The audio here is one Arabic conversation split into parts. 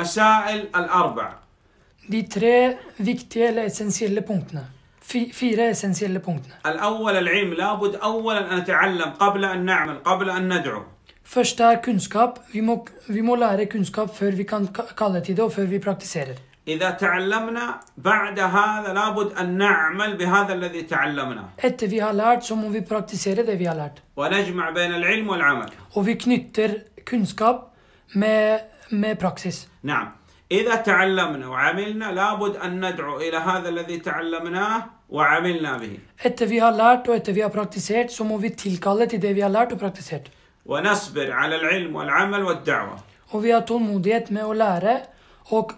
المسائل الأربع دي تري فيكتيال اسنسيال لبونتنا في في لا اسنسيال لبونتنا الأول العلم لابد أولا أن نتعلم قبل أن نعمل قبل أن ندعو فشتا kunnskap. في مو في مو lære kunnskap فور في كان كالتي دو فور في før إذا تعلمنا بعد هذا لابد أن نعمل بهذا الذي تعلمنا. إت في هالارت سو مو في vi praktisere في هالارت. ونجمع بين العلم والعمل. وفي كنيتر knytter ما ما براكسيس نعم اذا تعلمنا وعملنا لابد ان ندعو الى هذا الذي تعلمناه وعملنا به ات في ار لارت ات في براكتيسيت سو مو في تيلكالت ات في ار لارت تو براكتيسيت ونصبر على العلم والعمل والدعوه او في ا تولموديت مي اولاره او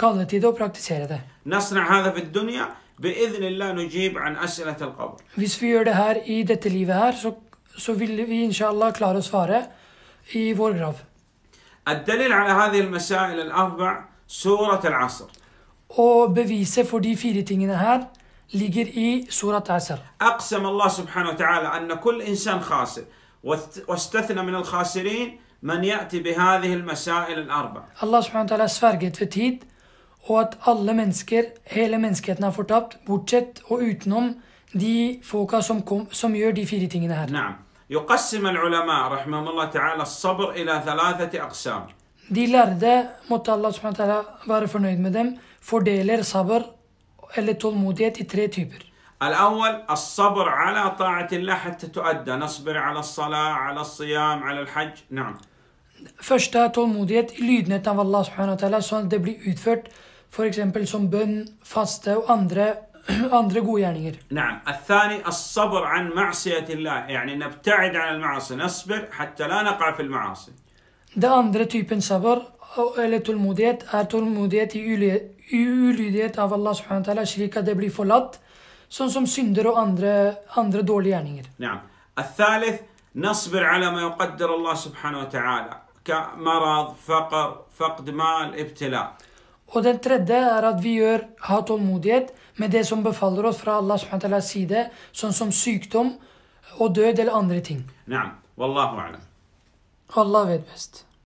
كالت دو براكتيسيره نصنع هذا في الدنيا باذن الله نجيب عن اسئله القبر في يور هار اي تليفار سو سو في ان شاء الله كلارو سفاره اي فور غراف الدليل على هذه المسائل الأربع سورة العصر. أو وبفيسه فدي فيرتينين هاد ليجر إي سورة عصر. أقسم الله سبحانه وتعالى أن كل إنسان خاسر واستثنى من الخاسرين من يأتي بهذه المسائل الأربع. الله سبحانه وتعالى سفرجت في تيد وات ألا منسكر هلا منسكتنا نافوتابت بوتشت وعُتنم دي فوكا سوم كوم سوم يور دي فيرتينين هاد. نعم. يقسم العلماء رحمهم الله تعالى الصبر إلى ثلاثة أقسام Diler de måtte Allah subhanahu teala være fornøyd med dem, fordeler sabr eller tålmodighet i tre typer. الأول الصبر على طاعة الله حتى تؤدى نصبر على الصلاة على الصيام على الحج نعم Første er tålmodighet i lydenhet av Allah subhanahu teala, sånn at det blir utført, f.eks. som bønn, faste og andre اندرا يعني نعم الثاني الصبر عن معصية الله يعني نبتعد عن المعاصي نصبر حتى لا نقع في المعاصي Det andre typen sabr, eller tålmodighet, er tålmodighet i ulydighet av Allah subhanahu wa ta'ala, slik at det blir forlatt, sånn som synder og andre, andre dårlige gjerninger. نعم. الثالث نصبر على ما يقدر الله سبحانه وتعالى كمرض فقر فقد مال ابتلاء Og den tredje er at vi gjør ha tålmodighet med det som befaller oss fra Allahs side, sånn som sykdom og død eller andre ting. Ja, Allah vet best.